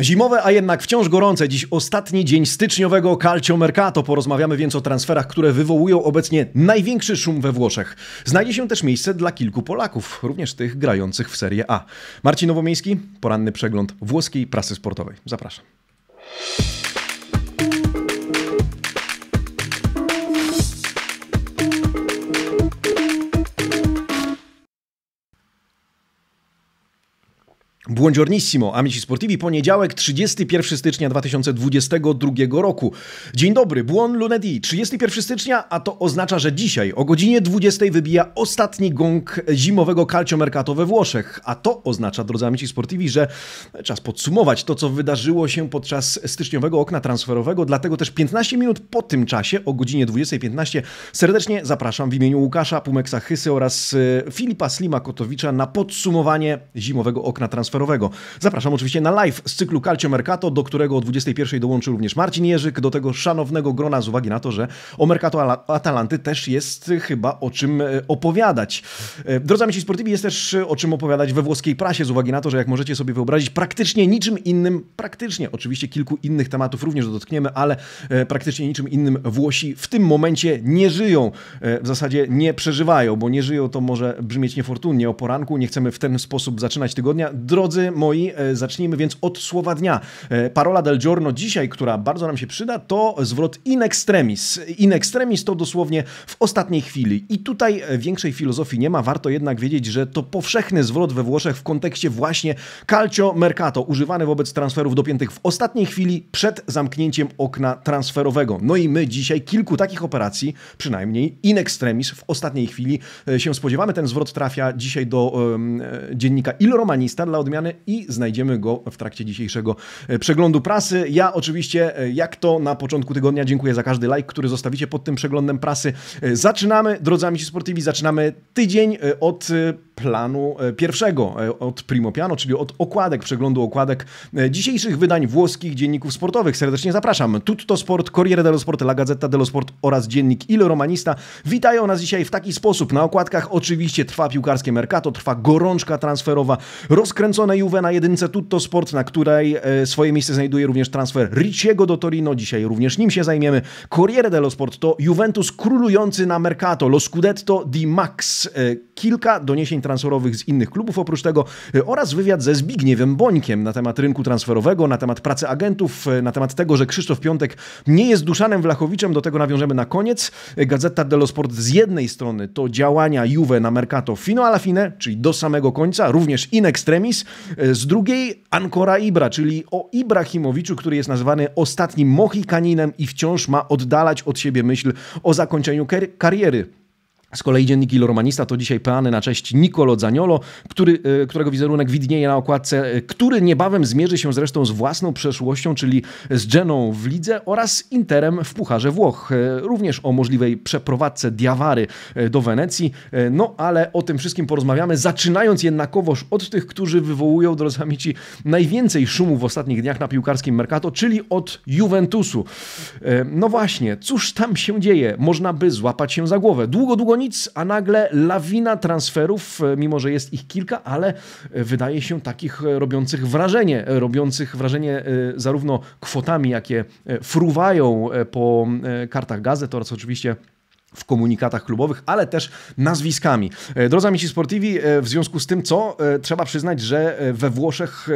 Zimowe, a jednak wciąż gorące, dziś ostatni dzień styczniowego Calcio Mercato. Porozmawiamy więc o transferach, które wywołują obecnie największy szum we Włoszech. Znajdzie się też miejsce dla kilku Polaków, również tych grających w Serie A. Marcin Nowomiejski, poranny przegląd włoskiej prasy sportowej. Zapraszam. Błądziornissimo, Amici Sportivi, poniedziałek, 31 stycznia 2022 roku. Dzień dobry, Błon Lunedì, 31 stycznia, a to oznacza, że dzisiaj o godzinie 20 wybija ostatni gong zimowego calciomercato we Włoszech, a to oznacza, drodzy Amici Sportivi, że czas podsumować to, co wydarzyło się podczas styczniowego okna transferowego, dlatego też 15 minut po tym czasie, o godzinie 20.15, serdecznie zapraszam w imieniu Łukasza Pumeksa Chysy oraz y, Filipa Slima Kotowicza na podsumowanie zimowego okna transferowego transferowego. Zapraszam oczywiście na live z cyklu Calcio Mercato, do którego o 21 dołączy również Marcin Jerzyk, do tego szanownego grona z uwagi na to, że o Mercato Atalanty też jest chyba o czym e, opowiadać. E, drodzy amici sportivi, jest też e, o czym opowiadać we włoskiej prasie z uwagi na to, że jak możecie sobie wyobrazić, praktycznie niczym innym, praktycznie, oczywiście kilku innych tematów również dotkniemy, ale praktycznie niczym innym Włosi w tym momencie nie żyją, w zasadzie nie przeżywają, bo nie żyją to może brzmieć niefortunnie o poranku, nie chcemy w ten sposób zaczynać tygodnia. Drodzy drodzy moi, e, zacznijmy więc od słowa dnia. E, Parola del giorno dzisiaj, która bardzo nam się przyda, to zwrot in extremis. In extremis to dosłownie w ostatniej chwili. I tutaj e, większej filozofii nie ma, warto jednak wiedzieć, że to powszechny zwrot we Włoszech w kontekście właśnie calcio mercato, używany wobec transferów dopiętych w ostatniej chwili przed zamknięciem okna transferowego. No i my dzisiaj kilku takich operacji, przynajmniej in extremis, w ostatniej chwili się spodziewamy. Ten zwrot trafia dzisiaj do um, dziennika Il Romanista dla odmiany i znajdziemy go w trakcie dzisiejszego e, przeglądu prasy. Ja oczywiście, e, jak to na początku tygodnia, dziękuję za każdy like, który zostawicie pod tym przeglądem prasy. E, zaczynamy, drodzy amici sportivi, zaczynamy tydzień od planu pierwszego, od Primo Piano, czyli od okładek, przeglądu okładek dzisiejszych wydań włoskich dzienników sportowych. Serdecznie zapraszam. Tutto Sport, Corriere dello Sport, La Gazzetta dello Sport oraz dziennik Il Romanista witają nas dzisiaj w taki sposób. Na okładkach oczywiście trwa piłkarskie mercato, trwa gorączka transferowa, rozkręcona Stracone Juve na jedynce Tutto Sport, na której e, swoje miejsce znajduje również transfer Ricciego do Torino. Dzisiaj również nim się zajmiemy. Corriere dello Sport to Juventus królujący na Mercato. Lo Scudetto di Max. E, kilka doniesień transferowych z innych klubów oprócz tego e, oraz wywiad ze Zbigniewem Bońkiem na temat rynku transferowego, na temat pracy agentów, na temat tego, że Krzysztof Piątek nie jest Duszanem Wlachowiczem. Do tego nawiążemy na koniec. Gazeta dello Sport z jednej strony to działania Juve na Mercato fino alla fine, czyli do samego końca, również in extremis, E, z drugiej Ankora Ibra, czyli o Ibrahimowiczu, który jest nazywany ostatnim Mohikaninem i wciąż ma oddalać od siebie myśl o zakończeniu kariery. Z kolei dziennik Il Romanista to dzisiaj peany na cześć Nicolo Zaniolo, który, e, którego wizerunek widnieje na okładce, e, który niebawem zmierzy się zresztą z własną przeszłością, czyli z Geną w lidze oraz Interem w Pucharze Włoch. E, również o możliwej przeprowadzce Diawary do Wenecji. No ale o tym wszystkim porozmawiamy, zaczynając jednakowoż od tych, którzy wywołują, drodzy amici, najwięcej szumu w ostatnich dniach na piłkarskim Mercato, czyli od Juventusu. No właśnie, cóż tam się dzieje? Można by złapać się za głowę. Długo, długo nie nic, a nagle lawina transferów, e, mimo że jest ich kilka, ale e, wydaje się takich e, robiących wrażenie, robiących wrażenie zarówno kwotami, jakie fruwają po kartach gazet oraz oczywiście w komunikatach klubowych, ale też nazwiskami. E, drodzy amici sportivi, e, w związku z tym, co e, trzeba przyznać, że we Włoszech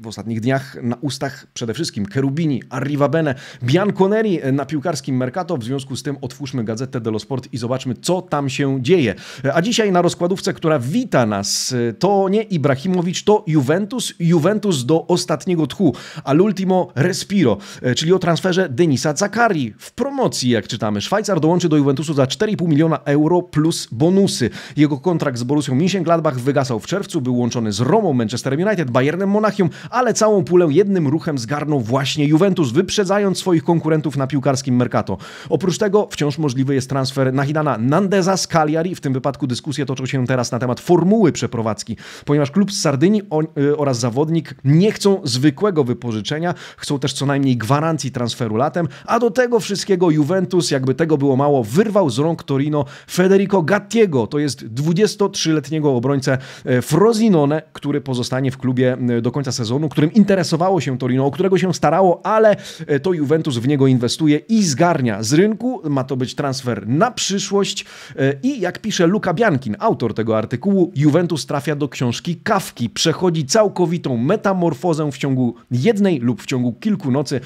w ostatnich dniach na ustach przede wszystkim Cherubini, Arrivabene, Bianconeri na piłkarskim Mercato, w związku z tym otwórzmy gazetę dello Sport i zobaczmy, co tam się dzieje. A dzisiaj na rozkładówce, która wita nas, to nie Ibrahimowicz, to Juventus, Juventus do ostatniego tchu, all'ultimo respiro, czyli o transferze Denisa Zakari w promocji, jak czytamy. Szwajcar dołączy do Juventusu za 4,5 miliona euro plus bonusy. Jego kontrakt z Borussią Mönchengladbach wygasał w czerwcu, był łączony z Romą, Manchesterem United, Bayernem Monachium, ale całą pulę jednym ruchem zgarnął właśnie Juventus, wyprzedzając swoich konkurentów na piłkarskim Mercato. Oprócz tego wciąż możliwy jest transfer Nahidana Nandeza z Cagliari. W tym wypadku dyskusje toczą się teraz na temat formuły przeprowadzki, ponieważ klub z Sardynii y, oraz zawodnik nie chcą zwykłego wypożyczenia, chcą też co najmniej gwarancji transferu latem, a do tego wszystkiego Juventus, jakby tego było mało, wyrwał z rąk Torino Federico Gattiego, to jest 23-letniego obrońcę e, Frosinone, który pozostanie w klubie do końca sezonu, którym interesowało się Torino, o którego się starało, ale e, to Juventus w niego inwestuje i zgarnia z rynku. Ma to być transfer na przyszłość e, i jak pisze Luka Biankin, autor tego artykułu, Juventus trafia do książki Kawki, przechodzi całkowitą metamorfozę w ciągu jednej lub w ciągu kilku nocy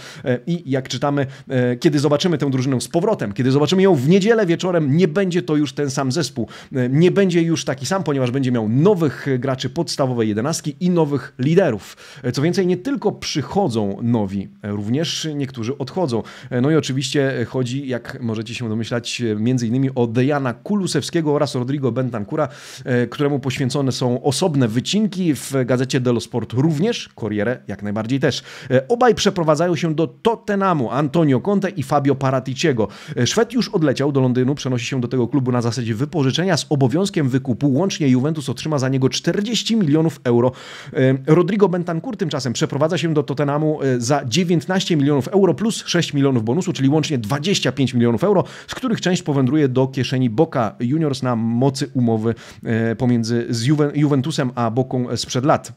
i jak czytamy, kiedy zobaczymy tę drużynę z powrotem, kiedy zobaczymy ją w niedzielę wieczorem nie będzie to już ten sam zespół. E, nie będzie już taki sam, ponieważ będzie miał nowych graczy podstawowej jedenastki i nowych liderów. E, co więcej, nie tylko przychodzą nowi, e, również niektórzy odchodzą. No i oczywiście chodzi, jak możecie się domyślać, między innymi o Dejana Kulusewskiego oraz Rodrigo Bentancura, któremu poświęcone są osobne wycinki w gazecie Delo Sport również, Corriere jak najbardziej też. Obaj przeprowadzają się do Tottenhamu, Antonio Conte i Fabio Paraticiego. Szwed już odleciał do Londynu przenosi się do tego klubu na zasadzie wypożyczenia z obowiązkiem wykupu. Łącznie Juventus otrzyma za niego 40 milionów euro. E, Rodrigo Bentancur tymczasem przeprowadza się do Tottenhamu e, za 19 milionów euro plus 6 milionów bonusu, czyli łącznie 25 milionów euro, z których część powędruje do kieszeni Boca Juniors na mocy umowy e, pomiędzy z Juventusem a Boką sprzed lat.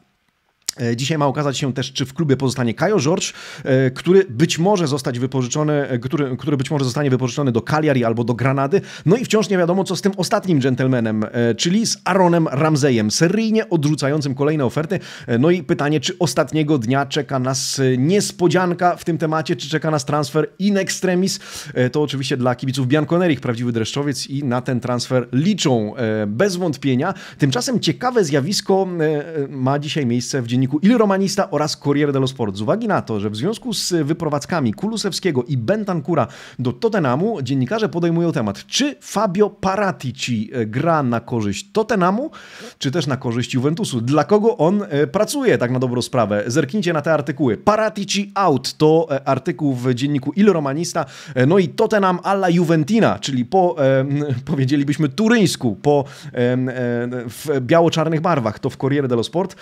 E, dzisiaj ma okazać się też, czy w klubie pozostanie Kajo George, e, który być może zostać wypożyczony, e, który, który być może zostanie wypożyczony do Cagliari albo do Granady. No i wciąż nie wiadomo, co z tym ostatnim gentlemanem, czyli z Aaronem Ramsejem, seryjnie odrzucającym kolejne oferty. No i pytanie, czy ostatniego dnia czeka nas niespodzianka w tym temacie, czy czeka nas transfer in extremis. To oczywiście dla kibiców Bianconerich prawdziwy dreszczowiec i na ten transfer liczą bez wątpienia. Tymczasem ciekawe zjawisko ma dzisiaj miejsce w dzień dzienniku Il Romanista oraz Corriere dello Sport. Z uwagi na to, że w związku z wyprowadzkami Kulusewskiego i Bentancura do Tottenhamu, dziennikarze podejmują temat, czy Fabio Paratici e, gra na korzyść Tottenhamu, czy też na korzyść Juventusu. Dla kogo on e, pracuje, tak na dobrą sprawę. Zerknijcie na te artykuły. Paratici out to e, artykuł w dzienniku Il Romanista, no i Tottenham alla Juventina, czyli po, powiedzielibyśmy, turyńsku, po w biało-czarnych barwach, to w Corriere dello Sport.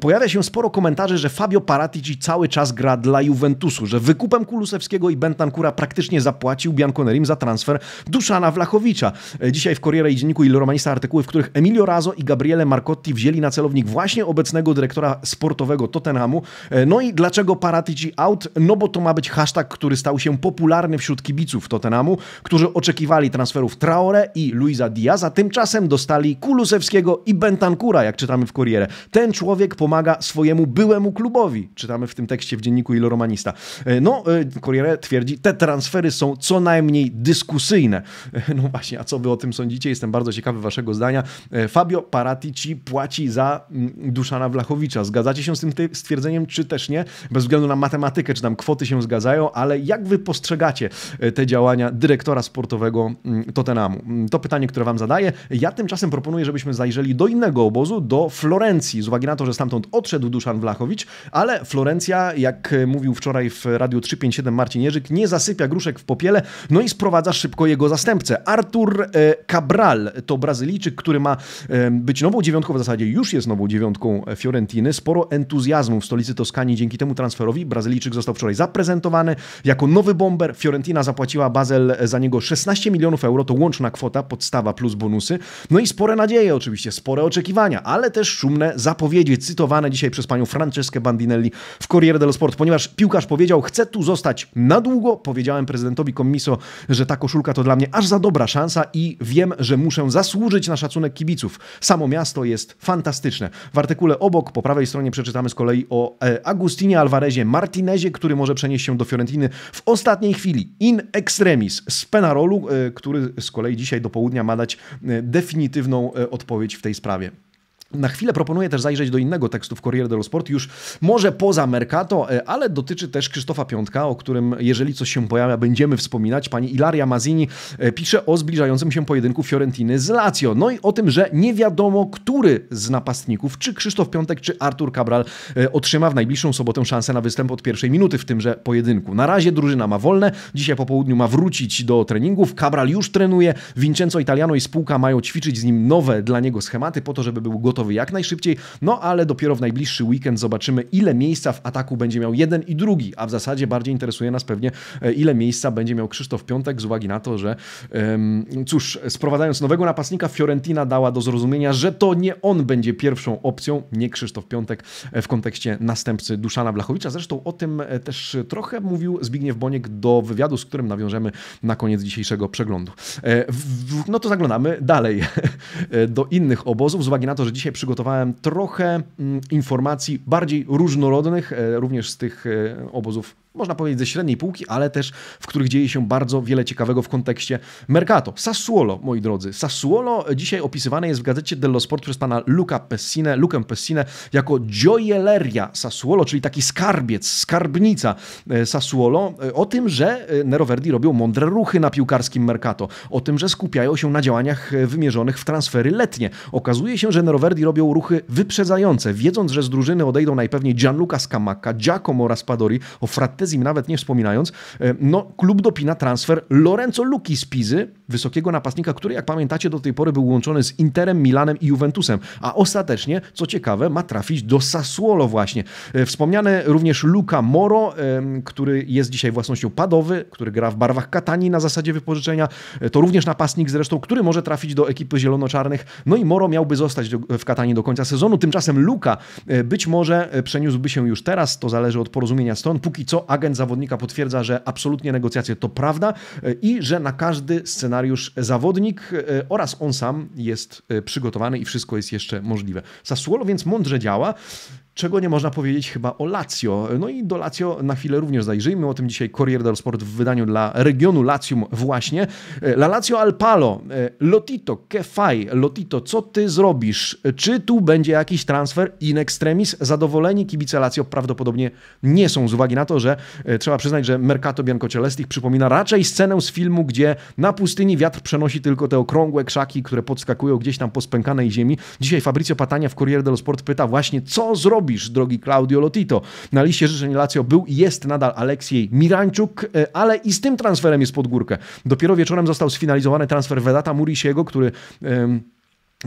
pojawia się się sporo komentarzy, że Fabio Paratici cały czas gra dla Juventusu, że wykupem Kulusewskiego i Bentancura praktycznie zapłacił Bianconerim za transfer Duszana Wlachowicza. E, dzisiaj w Corriere i Dzienniku Il Romanista artykuły, w których Emilio Razo i Gabriele Marcotti wzięli na celownik właśnie obecnego dyrektora sportowego Tottenhamu. E, no i dlaczego Paratici out? No bo to ma być hashtag, który stał się popularny wśród kibiców Tottenhamu, którzy oczekiwali transferów Traore i Luisa Diaza, tymczasem dostali Kulusewskiego i Bentancura, jak czytamy w Corriere. Ten człowiek pomaga swojemu byłemu klubowi. Czytamy w tym tekście w dzienniku Iloromanista. E, no, e, Corriere twierdzi, te transfery są co najmniej dyskusyjne. E, no właśnie, a co wy o tym sądzicie? Jestem bardzo ciekawy waszego zdania. Fabio Paratici płaci za mm, Duszana Wlachowicza. Zgadzacie się z tym stwierdzeniem, czy też nie? Bez względu na matematykę, czy tam kwoty się zgadzają, ale jak wy postrzegacie te działania dyrektora sportowego mm, Tottenhamu? Mm, to pytanie, które wam zadaję. Ja tymczasem proponuję, żebyśmy zajrzeli do innego obozu, do Florencji, z uwagi na to, że stamtąd odszedł wszedł Duszan Wlachowicz, ale Florencja, jak e, mówił wczoraj w Radiu 357 Marcin Jerzyk, nie zasypia gruszek w popiele, no i sprowadza szybko jego zastępcę. Artur e, Cabral to Brazylijczyk, który ma e, być nową dziewiątką, w zasadzie już jest nową dziewiątką Fiorentiny. Sporo entuzjazmu w stolicy Toskanii dzięki temu transferowi. Brazylijczyk został wczoraj zaprezentowany jako nowy bomber. Fiorentina zapłaciła Bazel za niego 16 milionów euro, to łączna kwota, podstawa plus bonusy. No i spore nadzieje oczywiście, spore oczekiwania, ale też szumne zapowiedzi cytowane dzisiaj dzisiaj przez panią Franceskę Bandinelli w Corriere dello Sport, ponieważ piłkarz powiedział, chcę tu zostać na długo. Powiedziałem prezydentowi Komiso, że ta koszulka to dla mnie aż za dobra szansa i wiem, że muszę zasłużyć na szacunek kibiców. Samo miasto jest fantastyczne. W artykule obok, po prawej stronie przeczytamy z kolei o e, Agustinie Alvarezie Martinezie, który może przenieść się do Fiorentiny w ostatniej chwili. In extremis z Penarolu, e, który z kolei dzisiaj do południa ma dać e, definitywną odpowiedź w tej sprawie. Na chwilę proponuję też zajrzeć do innego tekstu w Corriere dello Sport, już może poza Mercato, e, ale dotyczy też Krzysztofa Piątka, o którym jeżeli coś się pojawia, będziemy wspominać. Pani Ilaria Mazini e, pisze o zbliżającym się pojedynku Fiorentiny z Lazio. No i o tym, że nie wiadomo, który z napastników, czy Krzysztof Piątek, czy Artur Cabral, e, otrzyma w najbliższą sobotę szansę na występ od pierwszej minuty w tymże pojedynku. Na razie drużyna ma wolne, dzisiaj po południu ma wrócić do treningów, Cabral już trenuje, Vincenzo Italiano i spółka mają ćwiczyć z nim nowe dla niego schematy po to, żeby był gotowy gotowy jak najszybciej, no ale dopiero w najbliższy weekend zobaczymy, ile miejsca w ataku będzie miał jeden i drugi, a w zasadzie bardziej interesuje nas pewnie, e, ile miejsca będzie miał Krzysztof Piątek z uwagi na to, że cóż, sprowadzając nowego napastnika, Fiorentina dała do zrozumienia, że to nie on będzie pierwszą opcją, nie Krzysztof Piątek e, w kontekście następcy Duszana Blachowicza. Zresztą o tym e, też trochę mówił Zbigniew Boniek do wywiadu, z którym nawiążemy na koniec dzisiejszego przeglądu. No to zaglądamy dalej do innych obozów, z uwagi na to, że dzisiaj dzisiaj przygotowałem trochę mm, informacji bardziej różnorodnych, e, również z tych e, obozów można powiedzieć, ze średniej półki, ale też w których dzieje się bardzo wiele ciekawego w kontekście Mercato. Sassuolo, moi drodzy. Sassuolo dzisiaj opisywane jest w gazecie dello Sport przez pana Luca Pessine, Lukę Pessine jako gioielleria Sassuolo, czyli taki skarbiec, skarbnica e, Sassuolo, e, o tym, że e, Neroverdi robią mądre ruchy na piłkarskim Mercato, o tym, że skupiają się na działaniach wymierzonych w transfery letnie. Okazuje się, że Neroverdi robią ruchy wyprzedzające, wiedząc, że z drużyny odejdą najpewniej Gianluca Scamacca, Giacomo Raspadori, o frat Maltezim nawet nie wspominając, e, no klub dopina transfer Lorenzo Luki z Pizy, wysokiego napastnika, który jak pamiętacie do tej pory był łączony z Interem, Milanem i Juventusem, a ostatecznie, co ciekawe, ma trafić do Sassuolo właśnie. E, wspomniane również Luca Moro, e, który jest dzisiaj własnością Padowy, który gra w barwach Katani na zasadzie wypożyczenia, to również napastnik zresztą, który może trafić do ekipy zielono-czarnych, no i Moro miałby zostać w Katani do końca sezonu, tymczasem Luka być może przeniósłby się już teraz, to zależy od porozumienia stron, póki co agent zawodnika potwierdza, że absolutnie negocjacje to prawda e, i że na każdy scenariusz zawodnik e, oraz on sam jest e, przygotowany i wszystko jest jeszcze możliwe. Sasuolo więc mądrze działa czego nie można powiedzieć chyba o Lazio. No i do Lazio na chwilę również zajrzyjmy, o tym dzisiaj Corriere dello Sport w wydaniu dla regionu Lazium właśnie. E, La Lazio al palo, e, Lotito, che fai? Lotito, co ty zrobisz? Czy tu będzie jakiś transfer in extremis? Zadowoleni kibice Lazio prawdopodobnie nie są z uwagi na to, że e, trzeba przyznać, że Mercato Biancocelestich przypomina raczej scenę z filmu, gdzie na pustyni wiatr przenosi tylko te okrągłe krzaki, które podskakują gdzieś tam po spękanej ziemi. Dzisiaj Fabrizio Patania w Corriere dello Sport pyta właśnie, co zrobić robisz, drogi Claudio Lotito. Na liście życzeń Lazio był i jest nadal Aleksiej Mirańczuk, e, ale i z tym transferem jest pod górkę. Dopiero wieczorem został sfinalizowany transfer Vedata Murisiego, który...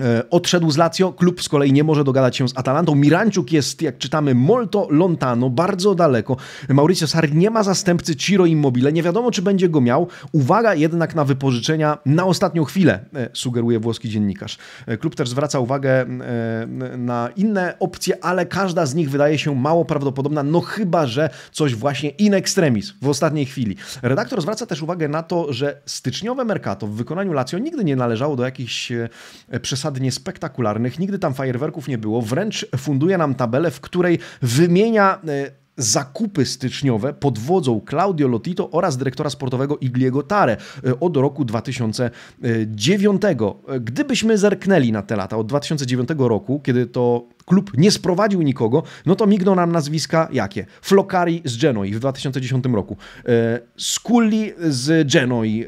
E, odszedł z Lazio, klub z kolei nie może dogadać się z Atalantą. Miranczuk jest, jak czytamy, molto lontano, bardzo daleko. Mauricio Sarri nie ma zastępcy Ciro Immobile, nie wiadomo czy będzie go miał. Uwaga jednak na wypożyczenia na ostatnią chwilę, e, sugeruje włoski dziennikarz. E, klub też zwraca uwagę na inne opcje, ale każda z nich wydaje się mało prawdopodobna, no chyba, że coś właśnie in extremis w ostatniej chwili. Redaktor zwraca też uwagę na to, że styczniowe Mercato w wykonaniu Lazio nigdy nie należało do jakichś przesadnych przesadnie spektakularnych, nigdy tam fajerwerków nie było, wręcz funduje nam tabelę, w której wymienia e, zakupy styczniowe pod wodzą Claudio Lotito oraz dyrektora sportowego Igliego Tare e, od roku 2009. E, gdybyśmy zerknęli na te lata, od 2009 roku, kiedy to klub nie sprowadził nikogo, no to migną nam nazwiska jakie? Flocari z Genoi w 2010 roku, e, Scully z Genoi,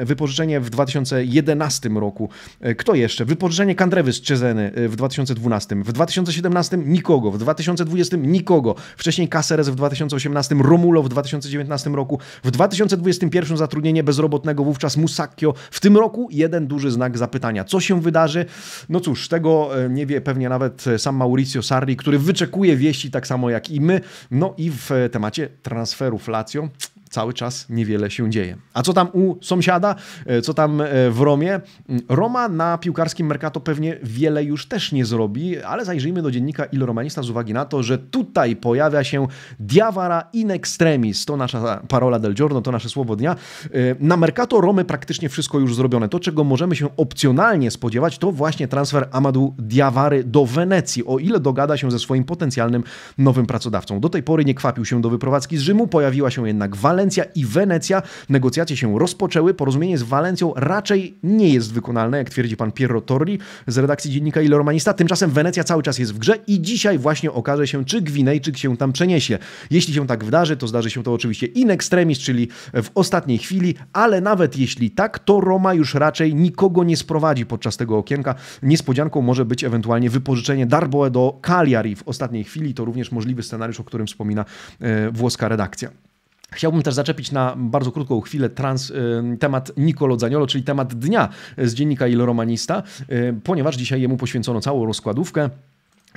e, wypożyczenie w 2011 roku, e, kto jeszcze? Wypożyczenie Kandrewy z Cezeny w 2012, w 2017 nikogo, w 2020 nikogo, wcześniej Caseres w 2018, Romulo w 2019 roku, w 2021 zatrudnienie bezrobotnego wówczas Musacchio, w tym roku jeden duży znak zapytania. Co się wydarzy? No cóż, tego nie wie pewnie nawet sama sam Mauricio Sarri, który wyczekuje wieści tak samo jak i my. No i w temacie transferów Lazio cały czas niewiele się dzieje. A co tam u sąsiada, e, co tam e, w Romie? Mm, Roma na piłkarskim Mercato pewnie wiele już też nie zrobi, ale zajrzyjmy do dziennika Il Romanista z uwagi na to, że tutaj pojawia się Diawara in extremis. To nasza parola del giorno, to nasze słowo dnia. E, na Mercato Romy praktycznie wszystko już zrobione. To, czego możemy się opcjonalnie spodziewać, to właśnie transfer Amadu Diawary do Wenecji, o ile dogada się ze swoim potencjalnym nowym pracodawcą. Do tej pory nie kwapił się do wyprowadzki z Rzymu, pojawiła się jednak Walencja, Walencja i Wenecja. Negocjacje się rozpoczęły. Porozumienie z Walencją raczej nie jest wykonalne, jak twierdzi pan Piero Torri z redakcji dziennika Il Romanista. Tymczasem Wenecja cały czas jest w grze i dzisiaj właśnie okaże się, czy Gwinejczyk się tam przeniesie. Jeśli się tak wydarzy, to zdarzy się to oczywiście in extremis, czyli w ostatniej chwili, ale nawet jeśli tak, to Roma już raczej nikogo nie sprowadzi podczas tego okienka. Niespodzianką może być ewentualnie wypożyczenie Darboe do Cagliari w ostatniej chwili. To również możliwy scenariusz, o którym wspomina e, włoska redakcja. Chciałbym też zaczepić na bardzo krótką chwilę trans, y, temat Nicolo Zaniolo, czyli temat dnia z dziennika Il Romanista, y, ponieważ dzisiaj jemu poświęcono całą rozkładówkę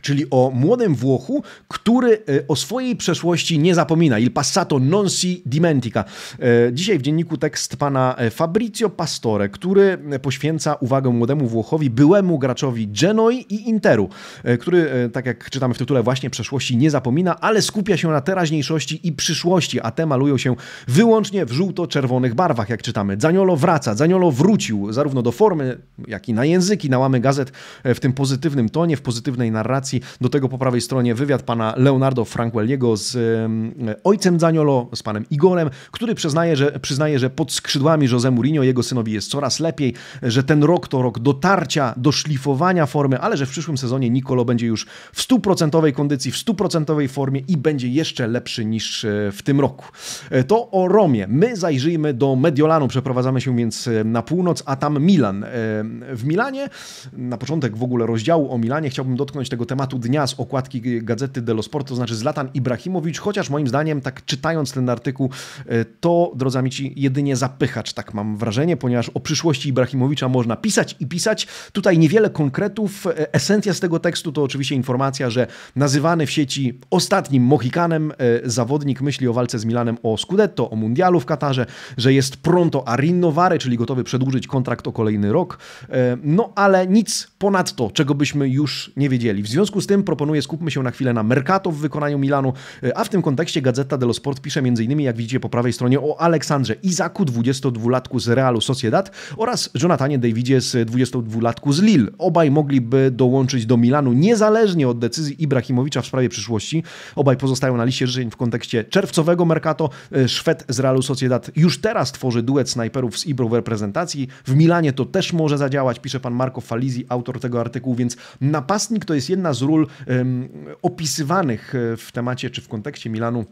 czyli o młodym Włochu, który e, o swojej przeszłości nie zapomina. Il passato non si dimentica. E, dzisiaj w dzienniku tekst pana e, Fabrizio Pastore, który poświęca uwagę młodemu Włochowi, byłemu graczowi Genoi i Interu, który, tak jak czytamy w tytule, właśnie przeszłości nie zapomina, ale skupia się na teraźniejszości i przyszłości, a te malują się wyłącznie w żółto-czerwonych barwach, jak czytamy. Zaniolo wraca, Zaniolo wrócił zarówno do formy, jak i na języki, na łamy gazet w tym pozytywnym tonie, w pozytywnej narracji, do tego po prawej stronie wywiad pana Leonardo Franquelliego z ojcem Zaniolo, z panem Igorem, który przyznaje, że, przyznaje, że pod skrzydłami Jose Mourinho jego synowi jest coraz lepiej, że ten rok to rok dotarcia, do szlifowania formy, ale że w przyszłym sezonie Nicolo będzie już w stuprocentowej kondycji, w stuprocentowej formie i będzie jeszcze lepszy niż e, w tym roku. E, to o Romie. My zajrzyjmy do Mediolanu, przeprowadzamy się więc e, na północ, a tam Milan. W Milanie, na początek w ogóle rozdziału o Milanie, chciałbym dotknąć tego tematu dnia z okładki gazety Delo Sport, to znaczy Zlatan Ibrahimowicz, chociaż moim zdaniem, tak czytając ten artykuł, e, to, drodzy amici, jedynie zapychacz, tak mam wrażenie, ponieważ o przyszłości Ibrahimowicza można pisać i pisać. Tutaj niewiele konkretów. E, esencja z tego tekstu to oczywiście informacja, że nazywany w sieci ostatnim Mohikanem e, zawodnik myśli o walce z Milanem o Scudetto, o Mundialu w Katarze, że jest pronto a rinnovare, czyli gotowy przedłużyć kontrakt o kolejny rok. No ale nic ponadto, czego byśmy już nie wiedzieli. W związku związku z tym proponuję skupmy się na chwilę na Mercato w wykonaniu Milanu, a w tym kontekście Gazeta dello Sport pisze m.in. jak widzicie po prawej stronie o Aleksandrze Izaku, 22-latku z Realu Sociedad oraz Jonathanie Davidzie z 22-latku z Lille. Obaj mogliby dołączyć do Milanu niezależnie od decyzji Ibrahimowicza w sprawie przyszłości. Obaj pozostają na liście życzeń w kontekście czerwcowego Mercato. E, Szwed z Realu Sociedad już teraz tworzy duet snajperów z Ibro w reprezentacji. W Milanie to też może zadziałać, pisze pan Marco Falizi, autor tego artykułu, więc napastnik to jest jedna jedna z ról opisywanych e, w temacie czy w kontekście Milanu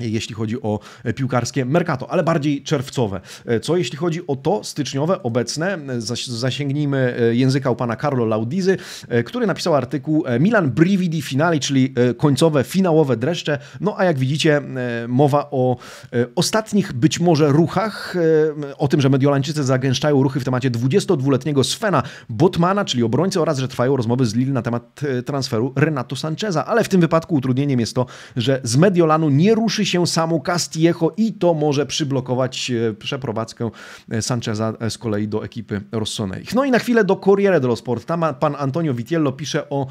jeśli chodzi o e, piłkarskie mercato, ale bardziej czerwcowe. E, co jeśli chodzi o to styczniowe, obecne, e, zasięgnijmy języka u pana Carlo Laudizy, który napisał artykuł Milan Brividi Finale, czyli końcowe, finałowe dreszcze. No a jak widzicie, mowa o ostatnich być może ruchach, o tym, że Mediolańczycy zagęszczają ruchy w temacie 22-letniego Svena Botmana, czyli obrońcy oraz, że trwają rozmowy z Lille na temat transferu Renato Sancheza, ale w tym wypadku utrudnieniem jest to, że z Mediolanu nie ruszy się samu Castillejo i to może przyblokować e, przeprowadzkę e, Sancheza e, z kolei do ekipy Rossonej. No i na chwilę do Corriere dello Sport. Tam pan Antonio Vitiello pisze o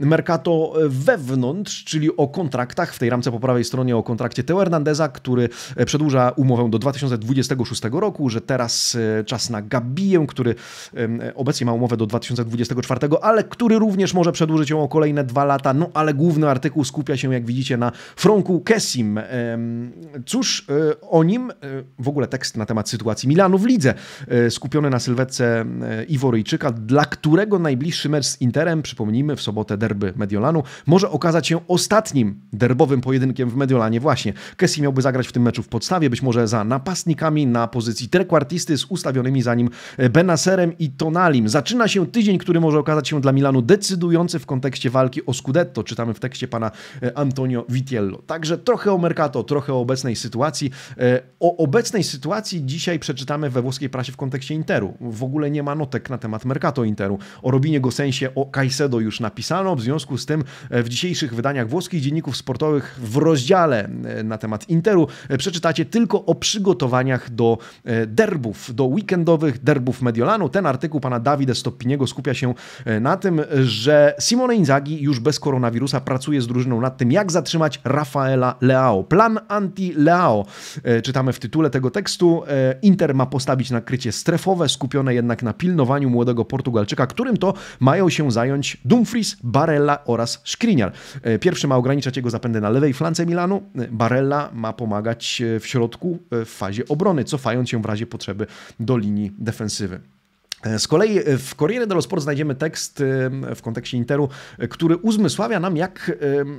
mercato wewnątrz, czyli o kontraktach. W tej ramce po prawej stronie o kontrakcie Teo Hernandeza, który przedłuża umowę do 2026 roku, że teraz czas na Gabię, który obecnie ma umowę do 2024, ale który również może przedłużyć ją o kolejne dwa lata. No ale główny artykuł skupia się, jak widzicie, na Franku Kessim, Cóż e, o nim, e, w ogóle tekst na temat sytuacji Milanu w lidze, e, skupiony na sylwetce Iworyjczyka, dla którego najbliższy mecz z Interem, przypomnijmy, w sobotę derby Mediolanu, może okazać się ostatnim derbowym pojedynkiem w Mediolanie właśnie. Kessi miałby zagrać w tym meczu w podstawie, być może za napastnikami na pozycji trekwartisty z ustawionymi za nim Benaserem i Tonalim. Zaczyna się tydzień, który może okazać się dla Milanu decydujący w kontekście walki o Scudetto, czytamy w tekście pana Antonio Vitiello. Także trochę o Mercato, trochę o obecnej sytuacji. E, o obecnej sytuacji dzisiaj przeczytamy we włoskiej prasie w kontekście Interu. W ogóle nie ma notek na temat Mercato Interu. O Robinie Gosensie, o Caicedo już napisano, w związku z tym e, w dzisiejszych wydaniach włoskich dzienników sportowych w rozdziale e, na temat Interu przeczytacie tylko o przygotowaniach do derbów, do weekendowych derbów Mediolanu. Ten artykuł pana Davide Stoppiniego skupia się na tym, że Simone Inzaghi już bez koronawirusa pracuje z drużyną nad tym, jak zatrzymać Rafaela Leao Leao. Plan anti-Leao. E, czytamy w tytule tego tekstu. E, Inter ma postawić na krycie strefowe, skupione jednak na pilnowaniu młodego Portugalczyka, którym to mają się zająć Dumfries, Barella oraz Skriniar. E, pierwszy ma ograniczać jego zapędy na lewej flance Milanu. Barella ma pomagać w środku w fazie obrony, cofając się w razie potrzeby do linii defensywy. Z kolei w Corriere dello Sport znajdziemy tekst w kontekście Interu, który uzmysławia nam, jak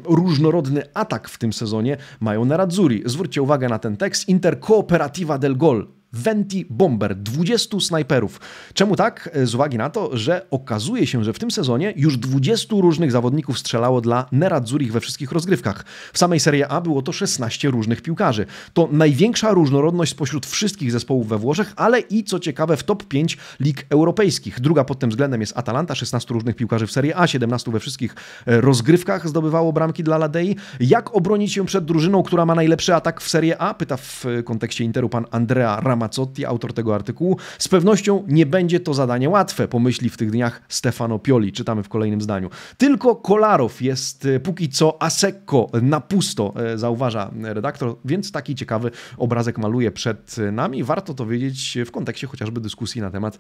różnorodny atak w tym sezonie mają Radzuri. Zwróćcie uwagę na ten tekst. Inter Cooperativa del Gol Venti Bomber, 20 snajperów. Czemu tak? E, z uwagi na to, że okazuje się, że w tym sezonie już 20 różnych zawodników strzelało dla Neradzurich we wszystkich rozgrywkach. W samej Serie A było to 16 różnych piłkarzy. To największa różnorodność spośród wszystkich zespołów we Włoszech, ale i co ciekawe w top 5 lig europejskich. Druga pod tym względem jest Atalanta, 16 różnych piłkarzy w Serie A, 17 we wszystkich e, rozgrywkach zdobywało bramki dla Ladei. Jak obronić się przed drużyną, która ma najlepszy atak w Serie A? Pyta w e, kontekście Interu pan Andrea Rama Mazzotti, autor tego artykułu. Z pewnością nie będzie to zadanie łatwe, pomyśli w tych dniach Stefano Pioli, czytamy w kolejnym zdaniu. Tylko Kolarow jest e, póki co a secco, na pusto, e, zauważa redaktor, więc taki ciekawy obrazek maluje przed nami. Warto to wiedzieć w kontekście chociażby dyskusji na temat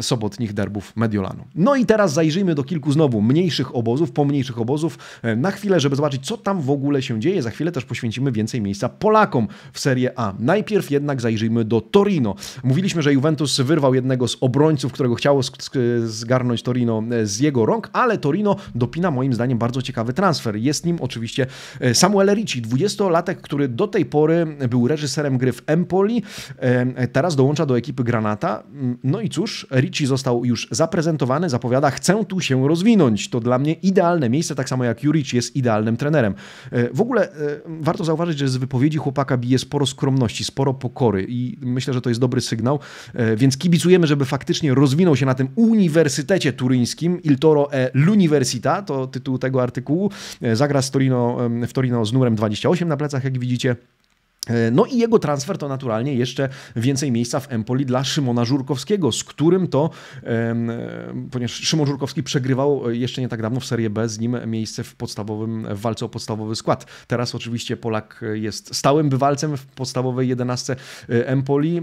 sobotnich derbów Mediolanu. No i teraz zajrzyjmy do kilku znowu mniejszych obozów, pomniejszych obozów e, na chwilę, żeby zobaczyć, co tam w ogóle się dzieje. Za chwilę też poświęcimy więcej miejsca Polakom w Serie A. Najpierw jednak zajrzyjmy zajrzyjmy do Torino. Mówiliśmy, że Juventus wyrwał jednego z obrońców, którego chciało zgarnąć Torino e, z jego rąk, ale Torino dopina moim zdaniem bardzo ciekawy transfer. Jest nim oczywiście e, Samuel Ricci, 20-latek, który do tej pory był reżyserem gry w Empoli, e, teraz dołącza do ekipy Granata. Mm, no i cóż, Ricci został już zaprezentowany, zapowiada, chcę tu się rozwinąć. To dla mnie idealne miejsce, tak samo jak Juric jest idealnym trenerem. W ogóle warto zauważyć, że z wypowiedzi chłopaka bije sporo skromności, sporo pokory i myślę, że to jest dobry sygnał. E, więc kibicujemy, żeby faktycznie rozwinął się na tym Uniwersytecie Turyńskim, Il Toro e l'Università, to tytuł tego artykułu. E, zagra z Torino, w Torino z numerem 28 na plecach, jak widzicie. E, no i jego transfer to naturalnie jeszcze więcej miejsca w Empoli dla Szymona Żurkowskiego, z którym to, e, ponieważ Szymon Żurkowski przegrywał e, jeszcze nie tak dawno w Serie B, z nim miejsce w podstawowym, w walce o podstawowy skład. Teraz oczywiście Polak jest stałym bywalcem w podstawowej 11 Empoli.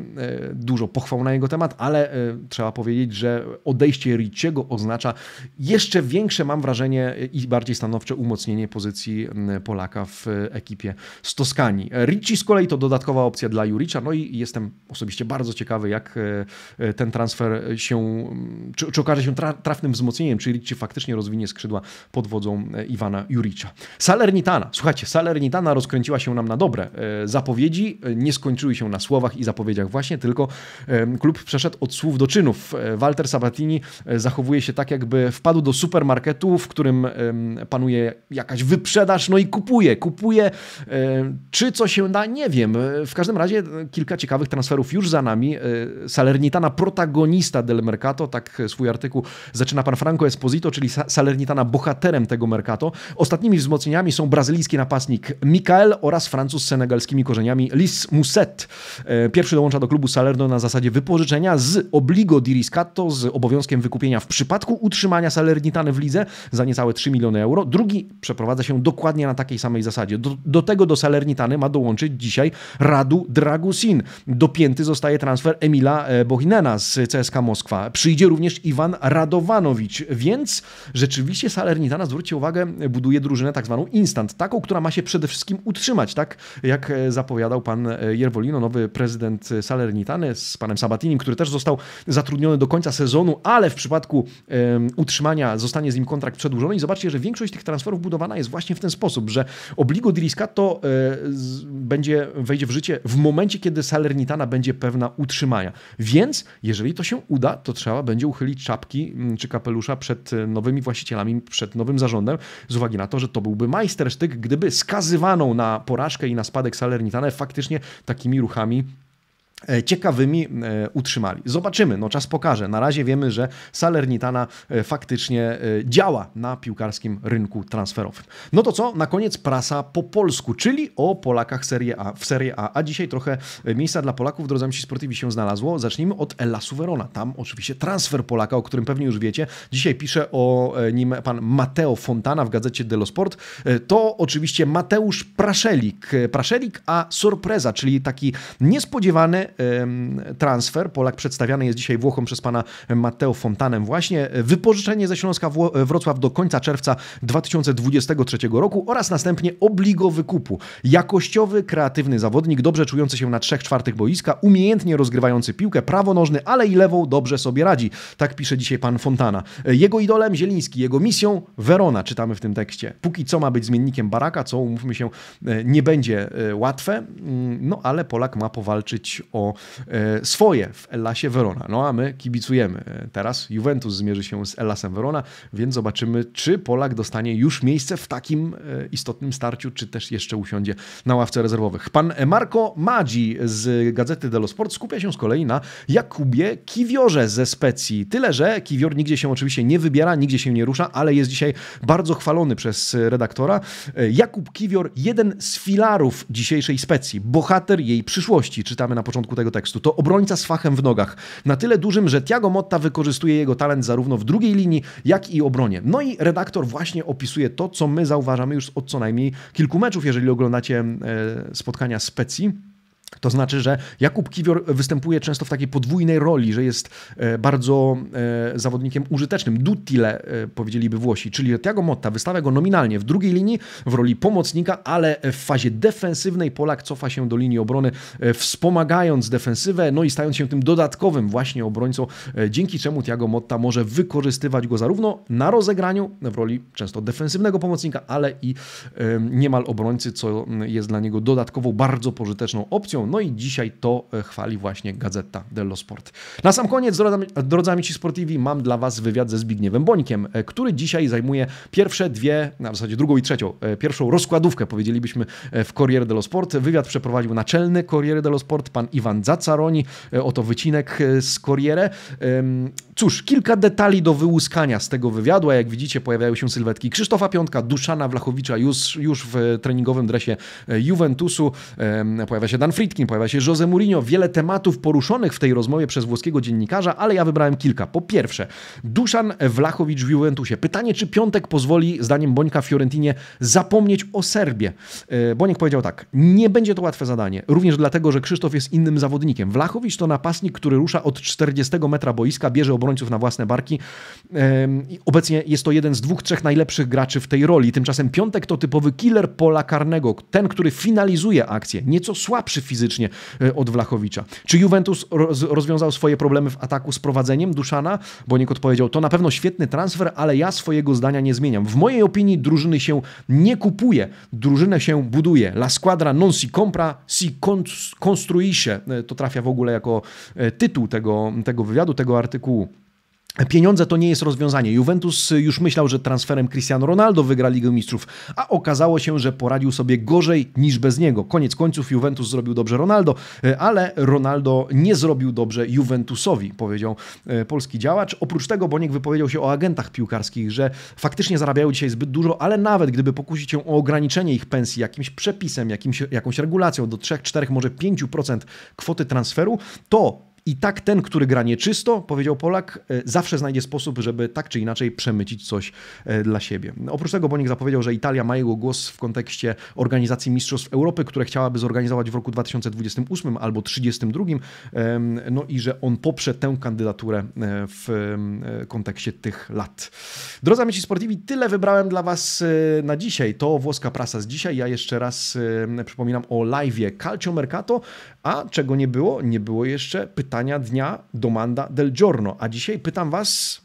Dużo pochwał na jego temat, ale trzeba powiedzieć, że odejście Ricciego oznacza jeszcze większe, mam wrażenie, i bardziej stanowcze umocnienie pozycji Polaka w ekipie z Toskanii. Ricci kolei to dodatkowa opcja dla Juricza, no i jestem osobiście bardzo ciekawy, jak e, e, ten transfer się, czy, czy okaże się trafnym wzmocnieniem, czy Ricci faktycznie rozwinie skrzydła pod wodzą e, Iwana Juricza. Salernitana, słuchajcie, Salernitana rozkręciła się nam na dobre. Zapowiedzi nie skończyły się na słowach i zapowiedziach właśnie, tylko klub przeszedł od słów do czynów. Walter Sabatini zachowuje się tak, jakby wpadł do supermarketu, w którym panuje jakaś wyprzedaż, no i kupuje, kupuje, czy co się da, nie nie wiem. W każdym razie kilka ciekawych transferów już za nami. E, Salernitana, protagonista del Mercato, tak swój artykuł zaczyna pan Franco Esposito, czyli Salernitana bohaterem tego Mercato. Ostatnimi wzmocnieniami są brazylijski napastnik Mikael oraz Francuz z senegalskimi korzeniami Lis Muset. E, pierwszy dołącza do klubu Salerno na zasadzie wypożyczenia z obligo di riscatto, z obowiązkiem wykupienia w przypadku utrzymania Salernitany w lidze za niecałe 3 miliony euro. Drugi przeprowadza się dokładnie na takiej samej zasadzie. Do, do tego do Salernitany ma dołączyć dziś dzisiaj Radu Dragusin. Dopięty zostaje transfer Emila e, Bohinena z CSKA Moskwa. Przyjdzie również Iwan Radowanowicz, więc rzeczywiście Salernitana, zwróćcie uwagę, buduje drużynę tak zwaną instant, taką, która ma się przede wszystkim utrzymać, tak jak e, zapowiadał pan e, Jerwolino, nowy prezydent Salernitany z panem Sabatinim, który też został zatrudniony do końca sezonu, ale w przypadku um, utrzymania zostanie z nim kontrakt przedłużony i zobaczcie, że większość tych transferów budowana jest właśnie w ten sposób, że obligo Diliscato będzie wejdzie, w życie w momencie, kiedy Salernitana będzie pewna utrzymania. Więc jeżeli to się uda, to trzeba będzie uchylić czapki mm, czy kapelusza przed e, nowymi właścicielami, przed nowym zarządem, z uwagi na to, że to byłby majstersztyk, gdyby skazywaną na porażkę i na spadek Salernitana faktycznie takimi ruchami E, ciekawymi e, utrzymali. Zobaczymy, no czas pokaże. Na razie wiemy, że Salernitana e, faktycznie działa na piłkarskim rynku transferowym. No to co? Na koniec prasa po polsku, czyli o Polakach Serie A, w Serie A. A dzisiaj trochę miejsca dla Polaków w Drodze Amci Sportivi się znalazło. Zacznijmy od Elasu Verona. Tam oczywiście transfer Polaka, o którym pewnie już wiecie. Dzisiaj pisze o nim pan Mateo Fontana w gazecie Dello Sport. To oczywiście Mateusz Praszelik. Praszelik, a sorpreza, czyli taki niespodziewany transfer, Polak przedstawiany jest dzisiaj Włochom przez pana Matteo Fontanem właśnie, wypożyczenie ze Śląska Wrocław do końca czerwca 2023 roku oraz następnie obligo wykupu. Jakościowy, kreatywny zawodnik, dobrze czujący się na 3 czwartych boiska, umiejętnie rozgrywający piłkę, prawonożny, ale i lewą dobrze sobie radzi. Tak pisze dzisiaj pan Fontana. Jego idolem Zieliński, jego misją Verona, czytamy w tym tekście. Póki co ma być zmiennikiem Baraka, co umówmy się e, nie będzie e, łatwe, mm, no ale Polak ma powalczyć o o e, swoje w Elasie Verona. No a my kibicujemy. E, teraz Juventus zmierzy się z Elasem Verona, więc zobaczymy, czy Polak dostanie już miejsce w takim e, istotnym starciu, czy też jeszcze usiądzie na ławce rezerwowych. Pan Marco Maggi z Gazety dello Sport skupia się z kolei na Jakubie Kiwiorze ze Specji. Tyle, że Kiwior nigdzie się oczywiście nie wybiera, nigdzie się nie rusza, ale jest dzisiaj bardzo chwalony przez redaktora. Jakub Kiwior, jeden z filarów dzisiejszej Specji, bohater jej przyszłości. Czytamy na początku początku tego tekstu. To obrońca z fachem w nogach. Na tyle dużym, że Tiago Motta wykorzystuje jego talent zarówno w drugiej linii, jak i obronie. No i redaktor właśnie opisuje to, co my zauważamy już od co najmniej kilku meczów, jeżeli oglądacie e, spotkania specji to znaczy, że Jakub Kiwior występuje często w takiej podwójnej roli, że jest e, bardzo e, zawodnikiem użytecznym, duttile e, powiedzieliby Włosi, czyli Tiago Motta wystawia go nominalnie w drugiej linii w roli pomocnika, ale w fazie defensywnej Polak cofa się do linii obrony, wspomagając defensywę, no i stając się tym dodatkowym właśnie obrońcą, dzięki czemu Tiago Motta może wykorzystywać go zarówno na rozegraniu w roli często defensywnego pomocnika, ale i niemal obrońcy, co jest dla niego dodatkowo bardzo pożyteczną opcją. No i dzisiaj to e, chwali właśnie Gazeta dello Sport. Na sam koniec, drodzy amici sportivi, mam dla Was wywiad ze Zbigniewem Bońkiem, e, który dzisiaj zajmuje pierwsze dwie, na zasadzie drugą i trzecią, e, pierwszą rozkładówkę, powiedzielibyśmy, w Corriere dello Sport. Wywiad przeprowadził naczelny Corriere dello Sport, pan Iwan Zacaroni. Oto wycinek z Corriere. Cóż, kilka detali do wyłuskania z tego wywiadu, a jak widzicie pojawiają się sylwetki Krzysztofa Piątka, Duszana Wlachowicza już, już w treningowym dresie Juventusu, pojawia się Dan Fritz, pojawia się Jose Mourinho. Wiele tematów poruszonych w tej rozmowie przez włoskiego dziennikarza, ale ja wybrałem kilka. Po pierwsze, Duszan Wlachowicz w Juventusie. Pytanie, czy piątek pozwoli, zdaniem Bońka Fiorentinie, zapomnieć o Serbii. E, Boniek powiedział tak, nie będzie to łatwe zadanie, również dlatego, że Krzysztof jest innym zawodnikiem. Wlachowicz to napastnik, który rusza od 40 metra boiska, bierze obrońców na własne barki. Obecnie jest to jeden z dwóch, trzech najlepszych graczy w tej roli. Tymczasem Piątek to typowy killer pola karnego, ten, który finalizuje akcję, nieco słabszy fizycznie fizycznie e, od Wlachowicza. Czy Juventus rozwiązał swoje problemy w ataku z prowadzeniem Duszana? Boniek odpowiedział, to na pewno świetny transfer, ale ja swojego zdania nie zmieniam. W mojej opinii drużyny się nie kupuje, drużynę się buduje. La squadra non si compra, si construisce. E, to trafia w ogóle jako e, tytuł tego, tego wywiadu, tego artykułu. Pieniądze to nie jest rozwiązanie. Juventus już myślał, że transferem Cristiano Ronaldo wygra Ligę Mistrzów, a okazało się, że poradził sobie gorzej niż bez niego. Koniec końców Juventus zrobił dobrze Ronaldo, e, ale Ronaldo nie zrobił dobrze Juventusowi, powiedział e, polski działacz. Oprócz tego Boniek wypowiedział się o agentach piłkarskich, że faktycznie zarabiają dzisiaj zbyt dużo, ale nawet gdyby pokusić się o ograniczenie ich pensji jakimś przepisem, jakimś, jakąś regulacją do 3, 4, może 5% kwoty transferu, to i tak ten, który gra nieczysto, powiedział Polak, e, zawsze znajdzie sposób, żeby tak czy inaczej przemycić coś e, dla siebie. Oprócz tego Bonik zapowiedział, że Italia ma jego głos w kontekście organizacji Mistrzostw Europy, które chciałaby zorganizować w roku 2028 albo 2032, no i że on poprze tę kandydaturę e, w kontekście tych lat. Drodzy amici sportivi, tyle wybrałem dla Was na dzisiaj. To włoska prasa z dzisiaj. Ja jeszcze raz przypominam o live'ie Calcio Mercato, a czego nie było? Nie było jeszcze pytania pytania dnia domanda del giorno, a dzisiaj pytam Was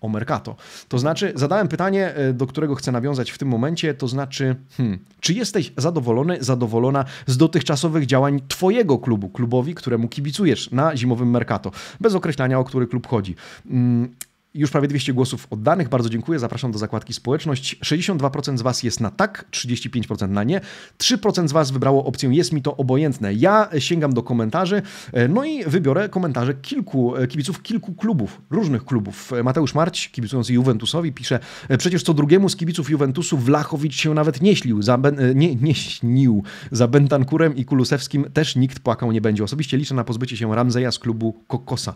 o Mercato. To znaczy, zadałem pytanie, e, do którego chcę nawiązać w tym momencie, to znaczy, hmm, czy jesteś zadowolony, zadowolona z dotychczasowych działań Twojego klubu, klubowi, któremu kibicujesz na zimowym Mercato, bez określania, o który klub chodzi. Mm, już prawie 200 głosów oddanych. Bardzo dziękuję. Zapraszam do zakładki społeczność. 62% z Was jest na tak, 35% na nie. 3% z Was wybrało opcję jest mi to obojętne. Ja sięgam do komentarzy, e, no i wybiorę komentarze kilku e, kibiców, kilku klubów, różnych klubów. E, Mateusz Marć, kibicujący Juventusowi, pisze, przecież co drugiemu z kibiców Juventusu Wlachowicz się nawet nie ślił, za ben, nie, nie śnił. Za Bentankurem i Kulusewskim też nikt płakał nie będzie. Osobiście liczę na pozbycie się Ramzeja z klubu Kokosa.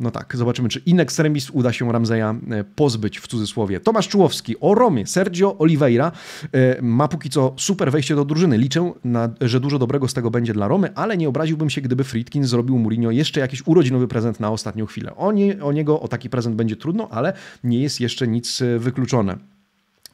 No tak, zobaczymy, czy in extremis uda się Ramzeja e, pozbyć w cudzysłowie. Tomasz Czułowski o Romie, Sergio Oliveira e, ma póki co super wejście do drużyny. Liczę, na, że dużo dobrego z tego będzie dla Romy, ale nie obraziłbym się, gdyby Friedkin zrobił Mourinho jeszcze jakiś urodzinowy prezent na ostatnią chwilę. O, nie, o niego, o taki prezent będzie trudno, ale nie jest jeszcze nic e, wykluczone.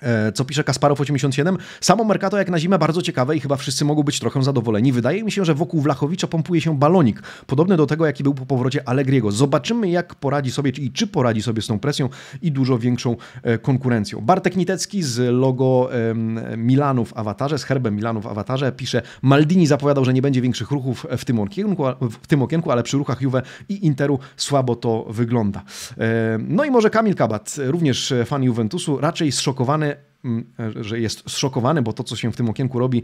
E, co pisze Kasparow87. Samo Mercato jak na zimę bardzo ciekawe i chyba wszyscy mogą być trochę zadowoleni. Wydaje mi się, że wokół Wlachowicza pompuje się balonik, podobny do tego, jaki był po powrocie Allegriego. Zobaczymy, jak poradzi sobie i czy poradzi sobie z tą presją i dużo większą e, konkurencją. Bartek Nitecki z logo Milanu w awatarze, z herbem Milanu w awatarze pisze Maldini zapowiadał, że nie będzie większych ruchów w tym okienku, w tym okienku ale przy ruchach Juve i Interu słabo to wygląda. E, no i może Kamil Kabat, również fan Juventusu, raczej zszokowany Mm, e, że jest zszokowany, bo to, co się w tym okienku robi e,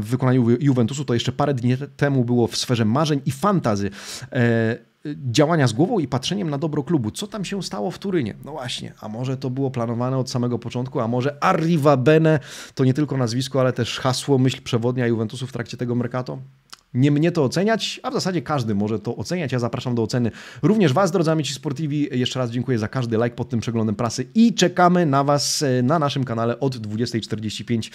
w wykonaniu Juventusu, to jeszcze parę dni temu było w sferze marzeń i fantazy e, działania z głową i patrzeniem na dobro klubu. Co tam się stało w Turynie? No właśnie, a może to było planowane od samego początku, a może arriva bene to nie tylko nazwisko, ale też hasło, myśl przewodnia Juventusu w trakcie tego mercato? Nie mnie to oceniać, a w zasadzie każdy może to oceniać. Ja zapraszam do oceny również Was, drodzy amici sportivi. Jeszcze raz dziękuję za każdy like pod tym przeglądem prasy i czekamy na Was e, na naszym kanale od 20.45,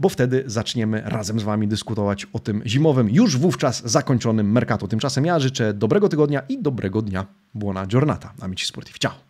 bo wtedy zaczniemy razem z Wami dyskutować o tym zimowym, już wówczas zakończonym Mercato. Tymczasem ja życzę dobrego tygodnia i dobrego dnia. Buona giornata, amici sportivi. Ciao!